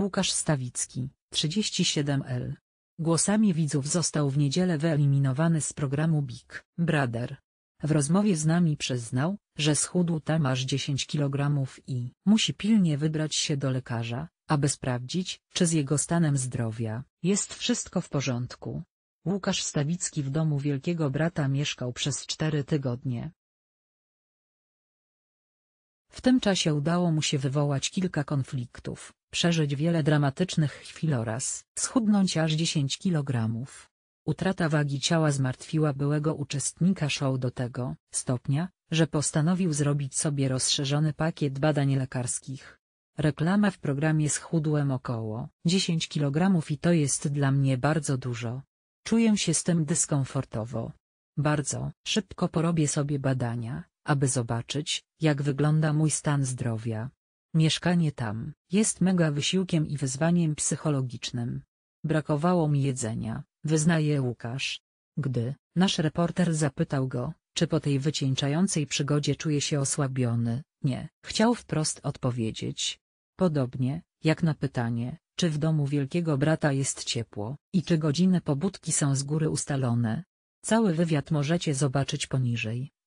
Łukasz Stawicki, 37L. Głosami widzów został w niedzielę wyeliminowany z programu Big Brother. W rozmowie z nami przyznał, że schudł tam aż 10 kg i musi pilnie wybrać się do lekarza, aby sprawdzić, czy z jego stanem zdrowia jest wszystko w porządku. Łukasz Stawicki w domu wielkiego brata mieszkał przez cztery tygodnie. W tym czasie udało mu się wywołać kilka konfliktów. Przeżyć wiele dramatycznych chwil oraz schudnąć aż 10 kg. Utrata wagi ciała zmartwiła byłego uczestnika show do tego stopnia, że postanowił zrobić sobie rozszerzony pakiet badań lekarskich. Reklama w programie schudłem około 10 kg i to jest dla mnie bardzo dużo. Czuję się z tym dyskomfortowo. Bardzo szybko porobię sobie badania, aby zobaczyć, jak wygląda mój stan zdrowia. Mieszkanie tam jest mega wysiłkiem i wyzwaniem psychologicznym. Brakowało mi jedzenia, wyznaje Łukasz. Gdy nasz reporter zapytał go, czy po tej wycieńczającej przygodzie czuje się osłabiony, nie, chciał wprost odpowiedzieć. Podobnie, jak na pytanie, czy w domu wielkiego brata jest ciepło i czy godziny pobudki są z góry ustalone. Cały wywiad możecie zobaczyć poniżej.